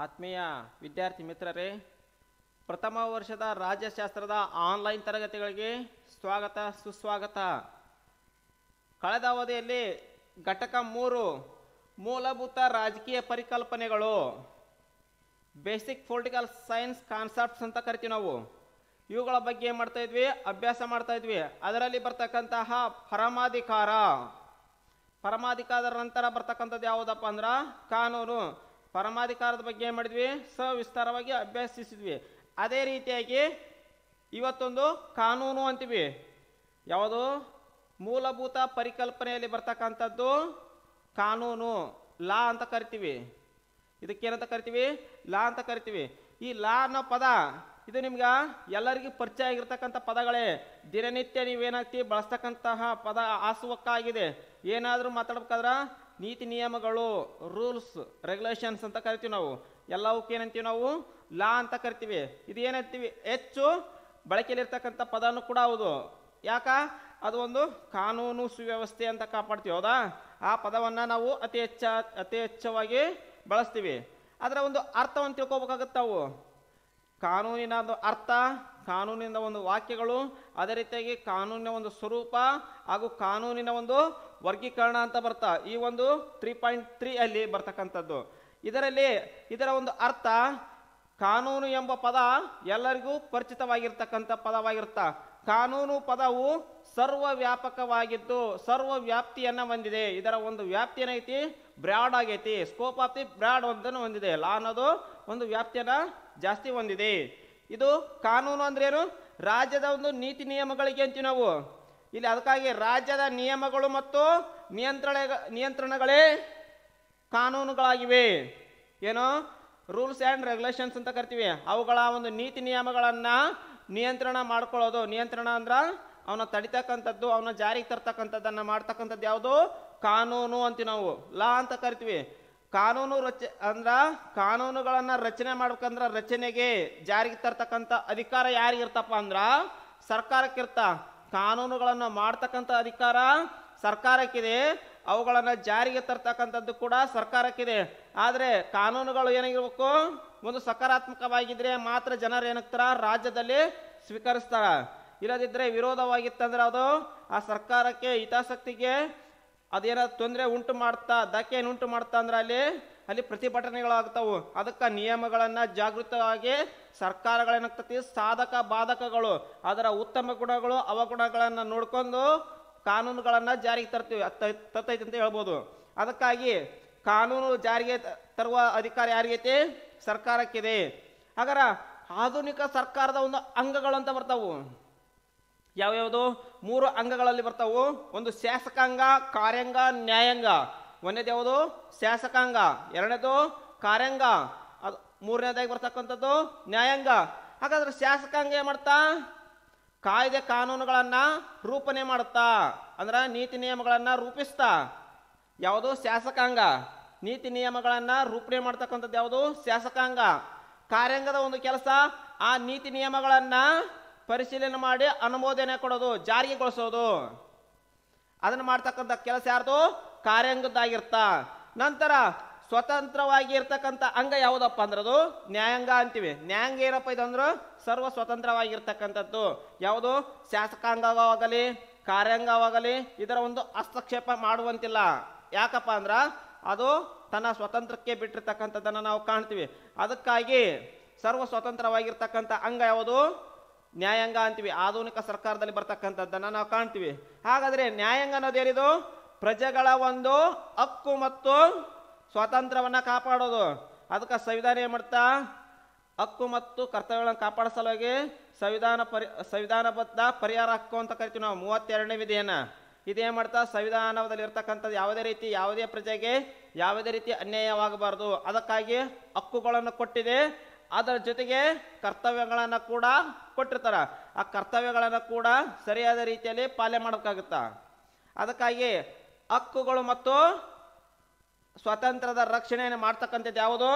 ಆತ್ಮೀಯ ವಿದ್ಯಾರ್ಥಿ ಮಿತ್ರರೇ ಪ್ರಥಮ ವರ್ಷದ ರಾಜ್ಯಶಾಸ್ತ್ರದ ಆನ್ಲೈನ್ ತರಗತಿಗಳಿಗೆ ಸ್ವಾಗತ ಸುಸ್ವಾಗತ ಕಳೆದ ಅವಧಿಯಲ್ಲಿ ಘಟಕ ಮೂರು ಮೂಲಭೂತ ರಾಜಕೀಯ ಪರಿಕಲ್ಪನೆಗಳು ಬೇಸಿಕ್ ಪೊಲಿಟಿಕಲ್ ಸೈನ್ಸ್ ಕಾನ್ಸೆಪ್ಟ್ಸ್ ಅಂತ ಕರಿತೀವಿ ನಾವು ಇವುಗಳ ಬಗ್ಗೆ ಏನು ಮಾಡ್ತಾ ಇದ್ವಿ ಅಭ್ಯಾಸ ಮಾಡ್ತಾ ಇದ್ವಿ ಅದರಲ್ಲಿ ಬರ್ತಕ್ಕಂತಹ ಪರಮಾಧಿಕಾರ ಪರಮಾಧಿಕಾರದ ನಂತರ ಬರ್ತಕ್ಕಂಥದ್ದು ಯಾವುದಪ್ಪ ಅಂದ್ರೆ ಕಾನೂನು ಪರಮಾಧಿಕಾರದ ಬಗ್ಗೆ ಏನು ಮಾಡಿದ್ವಿ ಸವಿಸ್ತಾರವಾಗಿ ಅಭ್ಯಾಸಿಸಿದ್ವಿ ಅದೇ ರೀತಿಯಾಗಿ ಇವತ್ತೊಂದು ಕಾನೂನು ಅಂತೀವಿ ಯಾವುದು ಮೂಲಭೂತ ಪರಿಕಲ್ಪನೆಯಲ್ಲಿ ಬರ್ತಕ್ಕಂಥದ್ದು ಕಾನೂನು ಲಾ ಅಂತ ಕರಿತೀವಿ ಇದಕ್ಕೇನಂತ ಕರಿತೀವಿ ಲಾ ಅಂತ ಕರಿತೀವಿ ಈ ಲಾ ಅನ್ನೋ ಪದ ಇದು ನಿಮ್ಗೆ ಎಲ್ಲರಿಗೂ ಪರಿಚಯ ಆಗಿರ್ತಕ್ಕಂಥ ಪದಗಳೇ ದಿನನಿತ್ಯ ನೀವೇನಾಗ್ತೀವಿ ಬಳಸ್ತಕ್ಕಂತಹ ಪದ ಆಸುವಕ್ಕಾಗಿದೆ ಏನಾದರೂ ಮಾತಾಡ್ಬೇಕಾದ್ರೆ ನೀತಿ ನಿಯಮಗಳು ರೂಲ್ಸ್ ರೆಗ್ಯುಲೇಷನ್ಸ್ ಅಂತ ಕರಿತೀವಿ ನಾವು ಎಲ್ಲವಕ್ಕೆ ಏನಂತೀವಿ ನಾವು ಲಾ ಅಂತ ಕರಿತೀವಿ ಇದು ಏನಂತೀವಿ ಹೆಚ್ಚು ಬಳಕೆಯಲ್ಲಿರ್ತಕ್ಕಂಥ ಪದನೂ ಕೂಡ ಹೌದು ಯಾಕ ಅದು ಒಂದು ಕಾನೂನು ಸುವ್ಯವಸ್ಥೆ ಅಂತ ಕಾಪಾಡ್ತೀವಿ ಹೌದಾ ಆ ಪದವನ್ನು ನಾವು ಅತಿ ಹೆಚ್ಚ ಅತಿ ಹೆಚ್ಚವಾಗಿ ಬಳಸ್ತೀವಿ ಅದರ ಒಂದು ಅರ್ಥವನ್ನು ತಿಳ್ಕೊಬೇಕಾಗತ್ತೆ ನಾವು ಕಾನೂನಿನ ಒಂದು ಅರ್ಥ ಕಾನೂನಿನ ಒಂದು ವಾಕ್ಯಗಳು ಅದೇ ರೀತಿಯಾಗಿ ಕಾನೂನಿನ ಒಂದು ಸ್ವರೂಪ ಹಾಗೂ ಕಾನೂನಿನ ಒಂದು ವರ್ಗೀಕರಣ ಅಂತ ಬರ್ತಾ ಈ ಒಂದು ತ್ರೀ ಪಾಯಿಂಟ್ ತ್ರೀ ಅಲ್ಲಿ ಬರ್ತಕ್ಕಂಥದ್ದು ಇದರಲ್ಲಿ ಇದರ ಒಂದು ಅರ್ಥ ಕಾನೂನು ಎಂಬ ಪದ ಎಲ್ಲರಿಗೂ ಪರಿಚಿತವಾಗಿರ್ತಕ್ಕಂಥ ಪದವಾಗಿರುತ್ತ ಕಾನೂನು ಪದವು ಸರ್ವವ್ಯಾಪಕವಾಗಿದ್ದು ವ್ಯಾಪಕವಾಗಿದ್ದು ಸರ್ವ ವ್ಯಾಪ್ತಿಯನ್ನು ಹೊಂದಿದೆ ಇದರ ಒಂದು ವ್ಯಾಪ್ತಿ ಏನೈತಿ ಬ್ರಾಡ್ ಆಗೈತಿ ಸ್ಕೋಪ್ ಆಫ್ ದಿ ಬ್ರಾಡ್ ಒಂದನ್ನು ಹೊಂದಿದೆ ಲಾ ಅನ್ನೋದು ಒಂದು ವ್ಯಾಪ್ತಿಯನ್ನು ಜಾಸ್ತಿ ಹೊಂದಿದೆ ಇದು ಕಾನೂನು ಅಂದ್ರೆ ಏನು ರಾಜ್ಯದ ಒಂದು ನೀತಿ ನಿಯಮಗಳಿಗೆ ಅಂತೀವಿ ನಾವು ಇಲ್ಲಿ ಅದಕ್ಕಾಗಿ ರಾಜ್ಯದ ನಿಯಮಗಳು ಮತ್ತು ನಿಯಂತ್ರಣ ನಿಯಂತ್ರಣಗಳೇ ಕಾನೂನುಗಳಾಗಿವೆ ಏನು ರೂಲ್ಸ್ ಆ್ಯಂಡ್ ರೆಗ್ಯುಲೇಷನ್ಸ್ ಅಂತ ಕರಿತೀವಿ ಅವುಗಳ ಒಂದು ನೀತಿ ನಿಯಮಗಳನ್ನು ನಿಯಂತ್ರಣ ಮಾಡ್ಕೊಳ್ಳೋದು ನಿಯಂತ್ರಣ ಅಂದ್ರೆ ಅವನ ತಡಿತಕ್ಕಂಥದ್ದು ಅವನ ಜಾರಿಗೆ ತರ್ತಕ್ಕಂಥದ್ದನ್ನು ಮಾಡ್ತಕ್ಕಂಥದ್ದು ಯಾವುದು ಕಾನೂನು ಅಂತೀವಿ ನಾವು ಲಾ ಅಂತ ಕರಿತೀವಿ ಕಾನೂನು ರಚ ಅಂದ್ರ ಕಾನೂನುಗಳನ್ನ ರಚನೆ ಮಾಡ್ಬೇಕಂದ್ರ ರಚನೆಗೆ ಜಾರಿಗೆ ತರ್ತಕ್ಕಂಥ ಅಧಿಕಾರ ಯಾರಿಗಿರ್ತಪ್ಪ ಅಂದ್ರ ಸರ್ಕಾರಕ್ಕಿರ್ತ ಕಾನೂನುಗಳನ್ನು ಮಾಡ್ತಕ್ಕಂಥ ಅಧಿಕಾರ ಸರ್ಕಾರಕ್ಕಿದೆ ಅವುಗಳನ್ನ ಜಾರಿಗೆ ತರ್ತಕ್ಕಂಥದ್ದು ಕೂಡ ಸರ್ಕಾರಕ್ಕಿದೆ ಆದರೆ ಕಾನೂನುಗಳು ಏನಾಗಿರ್ಬೇಕು ಒಂದು ಸಕಾರಾತ್ಮಕವಾಗಿದ್ರೆ ಮಾತ್ರ ಜನರು ಏನಾಗ್ತಾರ ರಾಜ್ಯದಲ್ಲಿ ಸ್ವೀಕರಿಸ್ತಾರ ಇಲ್ಲದಿದ್ದರೆ ವಿರೋಧವಾಗಿತ್ತಂದ್ರೆ ಅದು ಆ ಸರ್ಕಾರಕ್ಕೆ ಹಿತಾಸಕ್ತಿಗೆ ಅದೇನಾದ್ರು ತೊಂದರೆ ಉಂಟು ಮಾಡ್ತಾ ಧಕ್ಕೆ ಏನು ಉಂಟು ಮಾಡ್ತಾ ಅಂದ್ರೆ ಅಲ್ಲಿ ಅಲ್ಲಿ ಪ್ರತಿಭಟನೆಗಳಾಗ್ತಾವು ಅದಕ್ಕೆ ನಿಯಮಗಳನ್ನು ಜಾಗೃತವಾಗಿ ಸರ್ಕಾರಗಳೇನಾಗ್ತತಿ ಸಾಧಕ ಬಾಧಕಗಳು ಅದರ ಉತ್ತಮ ಗುಣಗಳು ಅವಗುಣಗಳನ್ನು ನೋಡ್ಕೊಂಡು ಕಾನೂನುಗಳನ್ನು ಜಾರಿಗೆ ತರ್ತೀವಿ ತರ್ತೈತಿ ಅಂತ ಹೇಳ್ಬೋದು ಅದಕ್ಕಾಗಿ ಕಾನೂನು ಜಾರಿಗೆ ತರುವ ಅಧಿಕಾರ ಯಾರಿಗೈತಿ ಸರ್ಕಾರಕ್ಕಿದೆ ಹಾಗರ ಆಧುನಿಕ ಸರ್ಕಾರದ ಒಂದು ಅಂಗಗಳು ಅಂತ ಬರ್ತಾವು ಯಾವ್ಯಾವುದು ಮೂರು ಅಂಗಗಳಲ್ಲಿ ಬರ್ತಾವು ಒಂದು ಶಾಸಕಾಂಗ ಕಾರ್ಯಾಂಗ ನ್ಯಾಯಾಂಗ ಒಂದೇದು ಯಾವುದು ಶಾಸಕಾಂಗ ಎರಡನೇದು ಕಾರ್ಯಾಂಗ ಅದು ಮೂರನೇದಾಗಿ ಬರ್ತಕ್ಕಂಥದ್ದು ನ್ಯಾಯಾಂಗ ಹಾಗಾದ್ರೆ ಶಾಸಕಾಂಗ ಏನು ಮಾಡ್ತಾ ಕಾಯ್ದೆ ಕಾನೂನುಗಳನ್ನು ರೂಪನೆ ಮಾಡುತ್ತಾ ಅಂದ್ರೆ ನೀತಿ ನಿಯಮಗಳನ್ನು ರೂಪಿಸ್ತಾ ಯಾವುದು ಶಾಸಕಾಂಗ ನೀತಿ ನಿಯಮಗಳನ್ನು ರೂಪಣೆ ಮಾಡ್ತಕ್ಕಂಥದ್ದು ಯಾವುದು ಶಾಸಕಾಂಗ ಕಾರ್ಯಾಂಗದ ಒಂದು ಕೆಲಸ ಆ ನೀತಿ ನಿಯಮಗಳನ್ನು ಪರಿಶೀಲನೆ ಮಾಡಿ ಅನುಮೋದನೆ ಕೊಡೋದು ಜಾರಿಗೊಳಿಸೋದು ಅದನ್ನು ಮಾಡ್ತಕ್ಕಂಥ ಕೆಲಸ ಯಾರ್ದು ಕಾರ್ಯಾಂಗದ್ದಾಗಿರ್ತ ನಂತರ ಸ್ವತಂತ್ರವಾಗಿ ಇರ್ತಕ್ಕಂಥ ಅಂಗ ಯಾವುದಪ್ಪ ಅಂದ್ರದು ನ್ಯಾಯಾಂಗ ಅಂತೀವಿ ನ್ಯಾಯಾಂಗ ಏನಪ್ಪ ಇದಂದ್ರೆ ಸರ್ವ ಸ್ವತಂತ್ರವಾಗಿರ್ತಕ್ಕಂಥದ್ದು ಯಾವುದು ಶಾಸಕಾಂಗವಾಗಲಿ ಕಾರ್ಯಾಂಗವಾಗಲಿ ಇದರ ಒಂದು ಹಸ್ತಕ್ಷೇಪ ಮಾಡುವಂತಿಲ್ಲ ಯಾಕಪ್ಪ ಅಂದ್ರೆ ಅದು ತನ್ನ ಸ್ವತಂತ್ರಕ್ಕೆ ಬಿಟ್ಟಿರ್ತಕ್ಕಂಥದ್ದನ್ನು ನಾವು ಕಾಣ್ತೀವಿ ಅದಕ್ಕಾಗಿ ಸರ್ವ ಸ್ವತಂತ್ರವಾಗಿರ್ತಕ್ಕಂಥ ಅಂಗ ಯಾವುದು ನ್ಯಾಯಾಂಗ ಅಂತೀವಿ ಆಧುನಿಕ ಸರ್ಕಾರದಲ್ಲಿ ಬರ್ತಕ್ಕಂಥದ್ದನ್ನು ನಾವು ಕಾಣ್ತೀವಿ ಹಾಗಾದರೆ ನ್ಯಾಯಾಂಗ ಅನ್ನೋದೇನಿದು ಪ್ರಜೆಗಳ ಒಂದು ಹಕ್ಕು ಮತ್ತು ಸ್ವಾತಂತ್ರ್ಯವನ್ನು ಕಾಪಾಡೋದು ಅದಕ್ಕೆ ಸಂವಿಧಾನ ಏನು ಮಾಡ್ತಾ ಹಕ್ಕು ಮತ್ತು ಕರ್ತವ್ಯಗಳನ್ನು ಕಾಪಾಡೋ ಸಂವಿಧಾನ ಪರಿ ಸಂವಿಧಾನಬದ್ಧ ಪರಿಹಾರ ಹಕ್ಕು ಅಂತ ಕರಿತೀವಿ ನಾವು ಮೂವತ್ತೆರಡನೇ ವಿಧಿಯನ್ನು ಇದೇನು ಮಾಡ್ತಾ ಸಂವಿಧಾನದಲ್ಲಿ ಇರ್ತಕ್ಕಂಥದ್ದು ಯಾವುದೇ ರೀತಿ ಯಾವುದೇ ಪ್ರಜೆಗೆ ಯಾವುದೇ ರೀತಿ ಅನ್ಯಾಯವಾಗಬಾರ್ದು ಅದಕ್ಕಾಗಿ ಹಕ್ಕುಗಳನ್ನು ಕೊಟ್ಟಿದೆ ಅದರ ಜೊತೆಗೆ ಕರ್ತವ್ಯಗಳನ್ನು ಕೂಡ ಕೊಟ್ಟಿರ್ತಾರೆ ಆ ಕರ್ತವ್ಯಗಳನ್ನು ಕೂಡ ಸರಿಯಾದ ರೀತಿಯಲ್ಲಿ ಪಾಲನೆ ಮಾಡೋಕ್ಕಾಗುತ್ತ ಅದಕ್ಕಾಗಿ ಹಕ್ಕುಗಳು ಮತ್ತು ಸ್ವಾತಂತ್ರ್ಯದ ರಕ್ಷಣೆಯನ್ನು ಮಾಡ್ತಕ್ಕಂಥದ್ದು ಯಾವುದು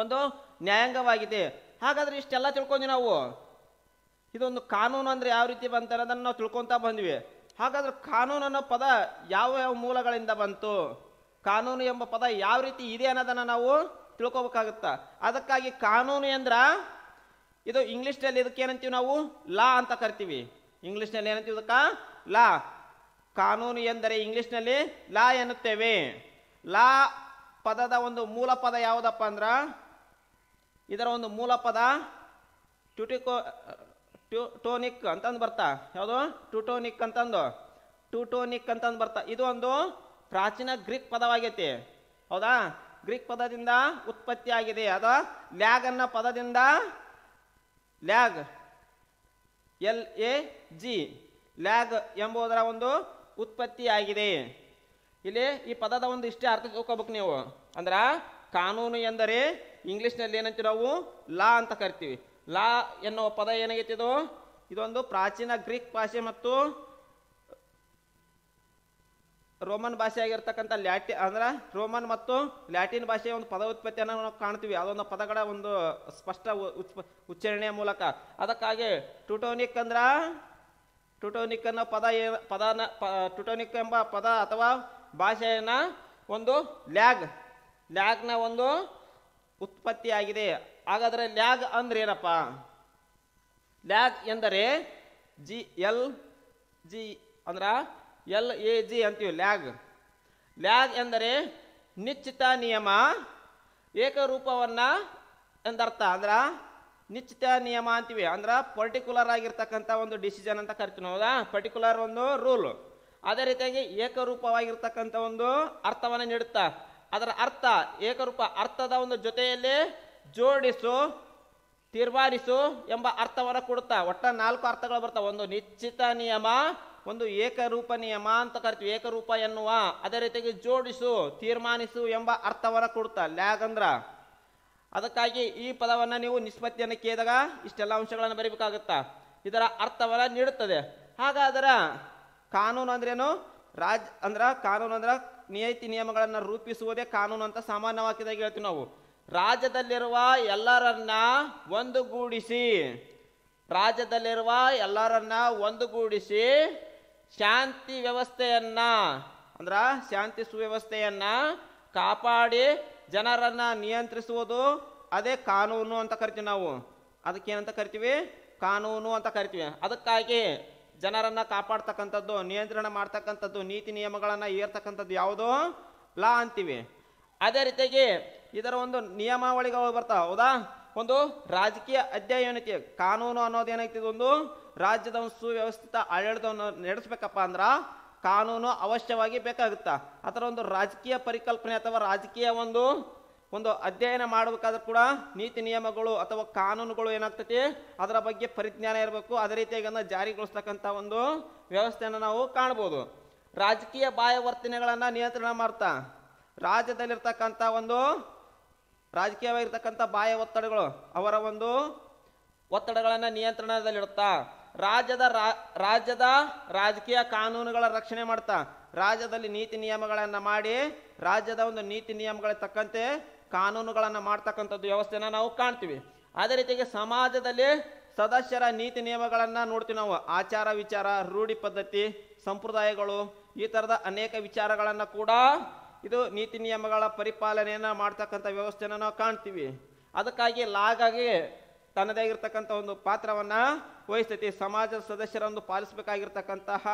ಒಂದು ನ್ಯಾಯಾಂಗವಾಗಿದೆ ಹಾಗಾದರೆ ಇಷ್ಟೆಲ್ಲ ತಿಳ್ಕೊಂಡ್ವಿ ನಾವು ಇದೊಂದು ಕಾನೂನು ಅಂದರೆ ಯಾವ ರೀತಿ ಬಂತ ಅನ್ನೋದನ್ನು ನಾವು ತಿಳ್ಕೊತಾ ಬಂದ್ವಿ ಹಾಗಾದ್ರೆ ಕಾನೂನು ಅನ್ನೋ ಪದ ಯಾವ ಯಾವ ಮೂಲಗಳಿಂದ ಬಂತು ಕಾನೂನು ಎಂಬ ಪದ ಯಾವ ರೀತಿ ಇದೆ ಅನ್ನೋದನ್ನು ನಾವು ತಿಳ್ಕೊಬೇಕಾಗತ್ತ ಅದಕ್ಕಾಗಿ ಕಾನೂನು ಎಂದ್ರ ಇದು ಇಂಗ್ಲೀಷ್ನಲ್ಲಿ ಇದಕ್ಕೆ ಏನಂತೀವಿ ನಾವು ಲಾ ಅಂತ ಕರಿತೀವಿ ಇಂಗ್ಲೀಷ್ನಲ್ಲಿ ಏನಂತೀವಿ ಇದಕ್ಕ ಲಾ ಕಾನೂನು ಎಂದರೆ ಇಂಗ್ಲೀಷ್ನಲ್ಲಿ ಲಾ ಎನ್ನುತ್ತೇವೆ ಲಾ ಪದದ ಒಂದು ಮೂಲ ಪದ ಯಾವುದಪ್ಪ ಅಂದ್ರ ಇದರ ಒಂದು ಮೂಲ ಪದ ಟ್ಯೂಟಿಕೋ ಟೋನಿಕ್ ಅಂತಂದು ಬರ್ತಾ ಯಾವುದು ಟ್ಯೂಟೋನಿಕ್ ಅಂತಂದು ಟ್ಯೂಟೋನಿಕ್ ಅಂತಂದು ಬರ್ತಾ ಇದು ಒಂದು ಪ್ರಾಚೀನ ಗ್ರೀಕ್ ಪದವಾಗೈತಿ ಹೌದಾ ಗ್ರೀಕ್ ಪದದಿಂದ ಉತ್ಪತ್ತಿಯಾಗಿದೆ ಅದ ಲ್ಯಾಗ್ ಅನ್ನ ಪದದಿಂದ lag L A G lag ಎಂಬುದರ ಒಂದು ಉತ್ಪತ್ತಿಯಾಗಿದೆ ಇಲ್ಲಿ ಈ ಪದದ ಒಂದು ಇಷ್ಟೇ ಅರ್ಥ ತಿಳ್ಕೊಬೇಕು ನೀವು ಅಂದ್ರೆ ಕಾನೂನು ಎಂದರೆ ನಲ್ಲಿ ಏನಂತೀವಿ ನಾವು ಲಾ ಅಂತ ಕರಿತೀವಿ ಲಾ ಎನ್ನುವ ಪದ ಇದು ಇದೊಂದು ಪ್ರಾಚೀನ ಗ್ರೀಕ್ ಭಾಷೆ ಮತ್ತು ರೋಮನ್ ಭಾಷೆಯಾಗಿರ್ತಕ್ಕಂಥ ಲ್ಯಾಟಿ ಅಂದ್ರೆ ರೋಮನ್ ಮತ್ತು ಲ್ಯಾಟಿನ್ ಭಾಷೆಯ ಒಂದು ಪದ ಉತ್ಪತ್ತಿಯನ್ನು ನಾವು ಕಾಣ್ತೀವಿ ಅದೊಂದು ಪದಗಳ ಒಂದು ಸ್ಪಷ್ಟ ಉಚ್ಚಾರಣೆಯ ಮೂಲಕ ಅದಕ್ಕಾಗಿ ಟುಟೋನಿಕ್ ಅಂದ್ರ ಟುಟೋನಿಕ್ ಅನ್ನೋ ಪದ ಏನ ಪದನ ಟುಟೋನಿಕ್ ಎಂಬ ಪದ ಅಥವಾ ಭಾಷೆಯನ್ನ ಒಂದು ಲ್ಯಾಗ್ ಲ್ಯಾಗ್ನ ಒಂದು ಉತ್ಪತ್ತಿಯಾಗಿದೆ ಹಾಗಾದರೆ ಲ್ಯಾಗ್ ಏನಪ್ಪ ಲ್ಯಾಗ್ ಎಂದರೆ ಜಿ ಎಲ್ ಜಿ ಅಂದ್ರ ಎಲ್ ಎ ಜಿ ಅಂತೀವಿ ಲ್ಯಾಗ್ ಲ್ಯಾಗ್ ಎಂದರೆ ನಿಶ್ಚಿತ ನಿಯಮ ಏಕರೂಪವನ್ನು ಎಂದರ್ಥ ಅಂದ್ರೆ ನಿಶ್ಚಿತ ನಿಯಮ ಅಂತೀವಿ ಅಂದ್ರೆ ಪರ್ಟಿಕ್ಯುಲರ್ ಆಗಿರ್ತಕ್ಕಂಥ ಒಂದು ಡಿಸಿಷನ್ ಅಂತ ಕರಿತೀವಿ ಹೌದಾ ಪರ್ಟಿಕ್ಯುಲರ್ ಒಂದು ರೂಲ್ ಅದೇ ರೀತಿಯಾಗಿ ಏಕರೂಪವಾಗಿರ್ತಕ್ಕಂಥ ಒಂದು ಅರ್ಥವನ್ನು ನೀಡುತ್ತಾ ಅದರ ಅರ್ಥ ಏಕರೂಪ ಅರ್ಥದ ಒಂದು ಜೊತೆಯಲ್ಲಿ ಜೋಡಿಸು ತೀರ್ಮಾನಿಸು ಎಂಬ ಅರ್ಥವನ್ನು ಕೊಡುತ್ತಾ ಒಟ್ಟ ನಾಲ್ಕು ಅರ್ಥಗಳು ಬರ್ತಾವೆ ಒಂದು ನಿಶ್ಚಿತ ನಿಯಮ ಒಂದು ಏಕರೂಪ ನಿಯಮ ಅಂತ ಕರಿತೀವಿ ಏಕರೂಪ ಎನ್ನುವ ಅದೇ ರೀತಿಗೆ ಜೋಡಿಸು ತೀರ್ಮಾನಿಸು ಎಂಬ ಅರ್ಥವನ್ನು ಕೊಡ್ತಾ ಲ್ಯಾಗಂದ್ರ ಅಂದ್ರ ಅದಕ್ಕಾಗಿ ಈ ಪದವನ್ನು ನೀವು ನಿಷ್ಪತ್ತಿಯನ್ನು ಕೇಳಿದಾಗ ಇಷ್ಟೆಲ್ಲ ಅಂಶಗಳನ್ನು ಬರೀಬೇಕಾಗುತ್ತಾ ಇದರ ಅರ್ಥವನ್ನು ನೀಡುತ್ತದೆ ಹಾಗಾದ್ರೆ ಕಾನೂನು ಅಂದ್ರೇನು ರಾಜ್ ಅಂದ್ರ ಕಾನೂನು ಅಂದ್ರೆ ನಿಯತಿ ನಿಯಮಗಳನ್ನು ರೂಪಿಸುವುದೇ ಕಾನೂನು ಅಂತ ಸಾಮಾನ್ಯವಾಗಿ ಹೇಳ್ತೀವಿ ನಾವು ರಾಜ್ಯದಲ್ಲಿರುವ ಎಲ್ಲರನ್ನ ಒಂದುಗೂಡಿಸಿ ರಾಜ್ಯದಲ್ಲಿರುವ ಎಲ್ಲರನ್ನ ಒಂದುಗೂಡಿಸಿ ಶಾಂತಿ ವ್ಯವಸ್ಥೆಯನ್ನ ಅಂದ್ರ ಶಾಂತಿ ಸುವ್ಯವಸ್ಥೆಯನ್ನ ಕಾಪಾಡಿ ಜನರನ್ನ ನಿಯಂತ್ರಿಸುವುದು ಅದೇ ಕಾನೂನು ಅಂತ ಕರಿತೀವಿ ನಾವು ಅದಕ್ಕೇನಂತ ಕರಿತೀವಿ ಕಾನೂನು ಅಂತ ಕರಿತೀವಿ ಅದಕ್ಕಾಗಿ ಜನರನ್ನು ಕಾಪಾಡ್ತಕ್ಕಂಥದ್ದು ನಿಯಂತ್ರಣ ಮಾಡ್ತಕ್ಕಂಥದ್ದು ನೀತಿ ನಿಯಮಗಳನ್ನು ಏರ್ತಕ್ಕಂಥದ್ದು ಯಾವುದು ಲಾ ಅಂತೀವಿ ಅದೇ ರೀತಿಯಾಗಿ ಇದರ ಒಂದು ನಿಯಮಾವಳಿಗಳು ಬರ್ತಾವ ಹೌದಾ ಒಂದು ರಾಜಕೀಯ ಅಧ್ಯಯನಕ್ಕೆ ಏನೈತಿ ಕಾನೂನು ಅನ್ನೋದು ಏನೈತಿ ಒಂದು ರಾಜ್ಯದ ಒಂದು ಸುವ್ಯವಸ್ಥಿತ ಆಡಳಿತವನ್ನು ನಡೆಸಬೇಕಪ್ಪ ಅಂದ್ರೆ ಕಾನೂನು ಅವಶ್ಯವಾಗಿ ಬೇಕಾಗುತ್ತಾ ಅದರ ಒಂದು ರಾಜಕೀಯ ಪರಿಕಲ್ಪನೆ ಅಥವಾ ರಾಜಕೀಯ ಒಂದು ಒಂದು ಅಧ್ಯಯನ ಮಾಡಬೇಕಾದ್ರೂ ಕೂಡ ನೀತಿ ನಿಯಮಗಳು ಅಥವಾ ಕಾನೂನುಗಳು ಏನಾಗ್ತೈತಿ ಅದರ ಬಗ್ಗೆ ಪರಿಜ್ಞಾನ ಇರಬೇಕು ಅದೇ ರೀತಿಯಾಗಿ ಅದನ್ನು ಜಾರಿಗೊಳಿಸ್ತಕ್ಕಂಥ ಒಂದು ವ್ಯವಸ್ಥೆಯನ್ನು ನಾವು ಕಾಣ್ಬೋದು ರಾಜಕೀಯ ವರ್ತನೆಗಳನ್ನು ನಿಯಂತ್ರಣ ಮಾಡ್ತಾ ರಾಜ್ಯದಲ್ಲಿರ್ತಕ್ಕಂಥ ಒಂದು ರಾಜಕೀಯವಾಗಿರ್ತಕ್ಕಂಥ ಬಾಹ್ಯ ಒತ್ತಡಗಳು ಅವರ ಒಂದು ಒತ್ತಡಗಳನ್ನು ನಿಯಂತ್ರಣದಲ್ಲಿಡುತ್ತಾ ರಾಜ್ಯದ ರಾಜ್ಯದ ರಾಜಕೀಯ ಕಾನೂನುಗಳ ರಕ್ಷಣೆ ಮಾಡ್ತಾ ರಾಜ್ಯದಲ್ಲಿ ನೀತಿ ನಿಯಮಗಳನ್ನು ಮಾಡಿ ರಾಜ್ಯದ ಒಂದು ನೀತಿ ನಿಯಮಗಳ ತಕ್ಕಂತೆ ಕಾನೂನುಗಳನ್ನು ಮಾಡ್ತಕ್ಕಂಥದ್ದು ವ್ಯವಸ್ಥೆನ ನಾವು ಕಾಣ್ತೀವಿ ಅದೇ ರೀತಿಗೆ ಸಮಾಜದಲ್ಲಿ ಸದಸ್ಯರ ನೀತಿ ನಿಯಮಗಳನ್ನು ನೋಡ್ತೀವಿ ನಾವು ಆಚಾರ ವಿಚಾರ ರೂಢಿ ಪದ್ಧತಿ ಸಂಪ್ರದಾಯಗಳು ಈ ಥರದ ಅನೇಕ ವಿಚಾರಗಳನ್ನು ಕೂಡ ಇದು ನೀತಿ ನಿಯಮಗಳ ಪರಿಪಾಲನೆಯನ್ನು ಮಾಡ್ತಕ್ಕಂಥ ವ್ಯವಸ್ಥೆನ ನಾವು ಕಾಣ್ತೀವಿ ಅದಕ್ಕಾಗಿ ಲಾಗಾಗಿ ತನ್ನದೇ ಆಗಿರ್ತಕ್ಕಂಥ ಒಂದು ಪಾತ್ರವನ್ನು ವಹಿಸ್ತೈತಿ ಸಮಾಜದ ಸದಸ್ಯರನ್ನು ಪಾಲಿಸಬೇಕಾಗಿರ್ತಕ್ಕಂತಹ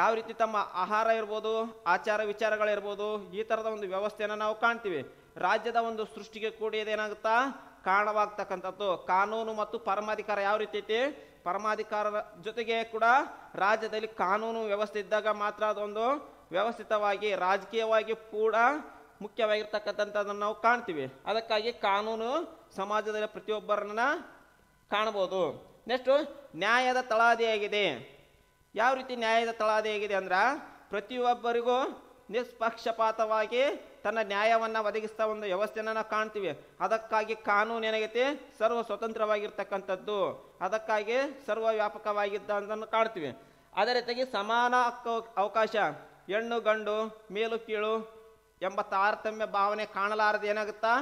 ಯಾವ ರೀತಿ ತಮ್ಮ ಆಹಾರ ಇರ್ಬೋದು ಆಚಾರ ವಿಚಾರಗಳಿರ್ಬೋದು ಈ ಥರದ ಒಂದು ವ್ಯವಸ್ಥೆಯನ್ನು ನಾವು ಕಾಣ್ತೀವಿ ರಾಜ್ಯದ ಒಂದು ಸೃಷ್ಟಿಗೆ ಕೂಡ ಇದೇನಾಗುತ್ತಾ ಕಾರಣವಾಗ್ತಕ್ಕಂಥದ್ದು ಕಾನೂನು ಮತ್ತು ಪರಮಾಧಿಕಾರ ಯಾವ ರೀತಿ ಐತಿ ಪರಮಾಧಿಕಾರದ ಜೊತೆಗೆ ಕೂಡ ರಾಜ್ಯದಲ್ಲಿ ಕಾನೂನು ವ್ಯವಸ್ಥೆ ಇದ್ದಾಗ ಮಾತ್ರ ಅದೊಂದು ವ್ಯವಸ್ಥಿತವಾಗಿ ರಾಜಕೀಯವಾಗಿ ಕೂಡ ಮುಖ್ಯವಾಗಿರ್ತಕ್ಕಂಥದ್ದನ್ನು ನಾವು ಕಾಣ್ತೀವಿ ಅದಕ್ಕಾಗಿ ಕಾನೂನು ಸಮಾಜದಲ್ಲಿ ಪ್ರತಿಯೊಬ್ಬರನ್ನ ಕಾಣ್ಬೋದು ನೆಕ್ಸ್ಟು ನ್ಯಾಯದ ತಳಾದಿಯಾಗಿದೆ ಯಾವ ರೀತಿ ನ್ಯಾಯದ ಆಗಿದೆ ಅಂದ್ರೆ ಪ್ರತಿಯೊಬ್ಬರಿಗೂ ನಿಷ್ಪಕ್ಷಪಾತವಾಗಿ ತನ್ನ ನ್ಯಾಯವನ್ನು ಒದಗಿಸ್ತಾ ಒಂದು ವ್ಯವಸ್ಥೆಯನ್ನು ನಾವು ಕಾಣ್ತೀವಿ ಅದಕ್ಕಾಗಿ ಕಾನೂನು ಏನಾಗೈತಿ ಸರ್ವ ಸ್ವತಂತ್ರವಾಗಿರ್ತಕ್ಕಂಥದ್ದು ಅದಕ್ಕಾಗಿ ಸರ್ವ ವ್ಯಾಪಕವಾಗಿದ್ದ ಅಂತ ಕಾಣ್ತೀವಿ ಅದೇ ರೀತಿಯಾಗಿ ಸಮಾನ ಅವಕಾಶ ಹೆಣ್ಣು ಗಂಡು ಮೇಲು ಕೀಳು ಎಂಬ ತಾರತಮ್ಯ ಭಾವನೆ ಕಾಣಲಾರದು ಏನಾಗುತ್ತಾ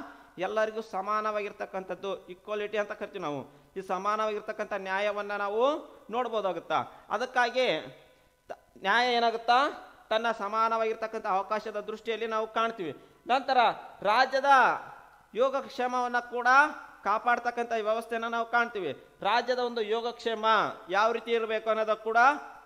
ಎಲ್ಲರಿಗೂ ಸಮಾನವಾಗಿರ್ತಕ್ಕಂಥದ್ದು ಈಕ್ವಾಲಿಟಿ ಅಂತ ಕರಿತೀವಿ ನಾವು ಈ ಸಮಾನವಾಗಿರ್ತಕ್ಕಂಥ ನ್ಯಾಯವನ್ನು ನಾವು ನೋಡ್ಬೋದಾಗುತ್ತಾ ಅದಕ್ಕಾಗಿ ನ್ಯಾಯ ಏನಾಗುತ್ತಾ ತನ್ನ ಸಮಾನವಾಗಿರ್ತಕ್ಕಂಥ ಅವಕಾಶದ ದೃಷ್ಟಿಯಲ್ಲಿ ನಾವು ಕಾಣ್ತೀವಿ ನಂತರ ರಾಜ್ಯದ ಯೋಗಕ್ಷೇಮವನ್ನು ಕೂಡ ಕಾಪಾಡ್ತಕ್ಕಂಥ ವ್ಯವಸ್ಥೆಯನ್ನು ನಾವು ಕಾಣ್ತೀವಿ ರಾಜ್ಯದ ಒಂದು ಯೋಗಕ್ಷೇಮ ಯಾವ ರೀತಿ ಇರಬೇಕು ಅನ್ನೋದು ಕೂಡ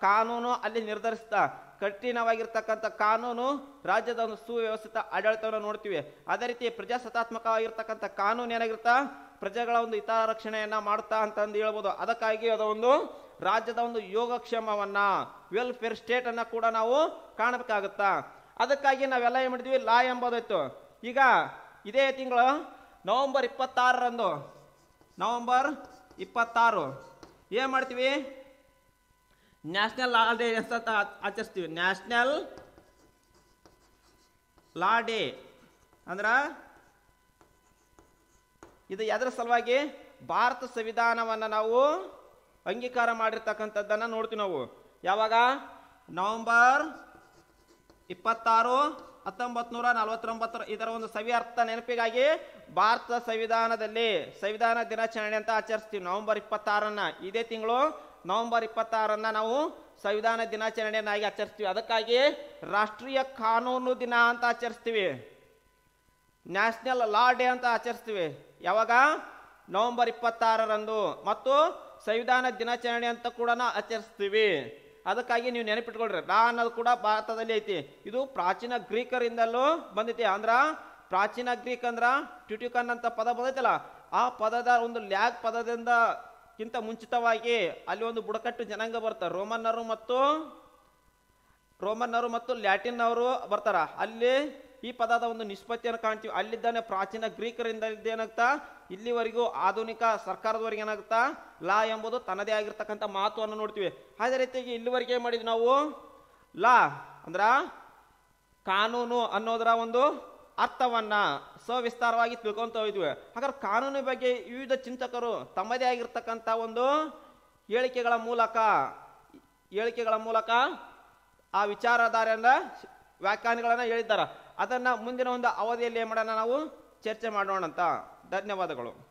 ಕಾನೂನು ಅಲ್ಲಿ ನಿರ್ಧರಿಸ್ತಾ ಕಠಿಣವಾಗಿರ್ತಕ್ಕಂಥ ಕಾನೂನು ರಾಜ್ಯದ ಒಂದು ಸುವ್ಯವಸ್ಥಿತ ಆಡಳಿತವನ್ನು ನೋಡ್ತೀವಿ ಅದೇ ರೀತಿ ಪ್ರಜಾಸತ್ತಾತ್ಮಕವಾಗಿರ್ತಕ್ಕಂಥ ಕಾನೂನು ಏನಾಗಿರ್ತಾ ಪ್ರಜೆಗಳ ಒಂದು ಹಿತರಕ್ಷಣೆಯನ್ನು ಮಾಡ್ತಾ ಅಂತಂದು ಹೇಳ್ಬೋದು ಅದಕ್ಕಾಗಿ ಅದು ಒಂದು ರಾಜ್ಯದ ಒಂದು ಯೋಗಕ್ಷೇಮವನ್ನ ವೆಲ್ಫೇರ್ ಸ್ಟೇಟನ್ನು ಕೂಡ ನಾವು ಕಾಣಬೇಕಾಗುತ್ತಾ ಅದಕ್ಕಾಗಿ ನಾವೆಲ್ಲ ಏನು ಮಾಡಿದ್ವಿ ಲಾ ಎಂಬುದಾಯ್ತು ಈಗ ಇದೇ ತಿಂಗಳು ನವಂಬರ್ ಇಪ್ಪತ್ತಾರರಂದು ನವಂಬರ್ ಇಪ್ಪತ್ತಾರು ಏನು ಮಾಡ್ತೀವಿ ನ್ಯಾಷನಲ್ ಲಾ ಡೇ ಅಂತ ಆಚರಿಸ್ತೀವಿ ನ್ಯಾಷನಲ್ ಲಾ ಡೇ ಅಂದ್ರೆ ಇದು ಅದರ ಸಲುವಾಗಿ ಭಾರತ ಸಂವಿಧಾನವನ್ನು ನಾವು ಅಂಗೀಕಾರ ಮಾಡಿರ್ತಕ್ಕಂಥದ್ದನ್ನ ನೋಡ್ತೀವಿ ನಾವು ಯಾವಾಗ ನವೆಂಬರ್ ಇಪ್ಪತ್ತಾರು ಹತ್ತೊಂಬತ್ತು ನೂರ ನಲವತ್ತೊಂಬತ್ತರ ಇದರ ಒಂದು ಸವಿಯರ್ಥ ನೆನಪಿಗಾಗಿ ಭಾರತ ಸಂವಿಧಾನದಲ್ಲಿ ಸಂವಿಧಾನ ದಿನಾಚರಣೆ ಅಂತ ಆಚರಿಸ್ತೀವಿ ನವೆಂಬರ್ ಇಪ್ಪತ್ತಾರನ್ನ ಇದೇ ತಿಂಗಳು ನವೆಂಬರ್ ಇಪ್ಪತ್ತಾರನ್ನು ನಾವು ಸಂವಿಧಾನ ದಿನಾಚರಣೆಯನ್ನಾಗಿ ಆಚರಿಸ್ತೀವಿ ಅದಕ್ಕಾಗಿ ರಾಷ್ಟ್ರೀಯ ಕಾನೂನು ದಿನ ಅಂತ ಆಚರಿಸ್ತೀವಿ ನ್ಯಾಷನಲ್ ಲಾ ಡೇ ಅಂತ ಆಚರಿಸ್ತೀವಿ ಯಾವಾಗ ನವೆಂಬರ್ ಇಪ್ಪತ್ತಾರರಂದು ಮತ್ತು ಸಂವಿಧಾನ ದಿನಾಚರಣೆ ಅಂತ ಕೂಡ ಆಚರಿಸ್ತೀವಿ ಅದಕ್ಕಾಗಿ ನೀವು ನೆನಪಿಟ್ಕೊಳ್ರಿ ರಾ ಅನ್ನೋದು ಕೂಡ ಭಾರತದಲ್ಲಿ ಐತಿ ಇದು ಪ್ರಾಚೀನ ಗ್ರೀಕರಿಂದಲೂ ಬಂದೈತಿ ಅಂದ್ರ ಪ್ರಾಚೀನ ಗ್ರೀಕ್ ಅಂದ್ರ ಟ್ಯುಟಿಕನ್ ಅಂತ ಪದ ಬಂದೈತಲ್ಲ ಆ ಪದದ ಒಂದು ಲ್ಯಾಗ್ ಪದದಿಂದ ಕ್ಕಿಂತ ಮುಂಚಿತವಾಗಿ ಅಲ್ಲಿ ಒಂದು ಬುಡಕಟ್ಟು ಜನಾಂಗ ಬರ್ತಾರೆ ರೋಮನ್ನರು ಮತ್ತು ರೋಮನ್ನರು ಮತ್ತು ಲ್ಯಾಟಿನ್ ಅವರು ಬರ್ತಾರ ಅಲ್ಲಿ ಈ ಪದದ ಒಂದು ನಿಷ್ಪತ್ತಿಯನ್ನು ಕಾಣ್ತೀವಿ ಅಲ್ಲಿದ್ದಾನೆ ಪ್ರಾಚೀನ ಗ್ರೀಕರಿಂದ ಏನಾಗ್ತಾ ಇಲ್ಲಿವರೆಗೂ ಆಧುನಿಕ ಸರ್ಕಾರದವರೆಗೆ ಏನಾಗ್ತಾ ಲಾ ಎಂಬುದು ತನ್ನದೇ ಆಗಿರ್ತಕ್ಕಂಥ ಮಹತ್ವವನ್ನು ನೋಡ್ತೀವಿ ಅದೇ ರೀತಿಯಾಗಿ ಇಲ್ಲಿವರೆಗೆ ಏನ್ ಮಾಡಿದ್ವಿ ನಾವು ಲಾ ಅಂದ್ರ ಕಾನೂನು ಅನ್ನೋದರ ಒಂದು ಅರ್ಥವನ್ನ ಸವಿಸ್ತಾರವಾಗಿ ತಿಳ್ಕೊಂತ ಇದ್ವಿ ಹಾಗಾದ್ರೆ ಕಾನೂನು ಬಗ್ಗೆ ವಿವಿಧ ಚಿಂತಕರು ತಮ್ಮದೇ ಆಗಿರ್ತಕ್ಕಂಥ ಒಂದು ಹೇಳಿಕೆಗಳ ಮೂಲಕ ಹೇಳಿಕೆಗಳ ಮೂಲಕ ಆ ವಿಚಾರಧಾರೆಯನ್ನ ವ್ಯಾಖ್ಯಾನಗಳನ್ನ ಹೇಳಿದ್ದಾರೆ ಅದನ್ನ ಮುಂದಿನ ಒಂದು ಅವಧಿಯಲ್ಲಿ ಮಾಡೋಣ ನಾವು ಚರ್ಚೆ ಮಾಡೋಣ ಅಂತ ಧನ್ಯವಾದಗಳು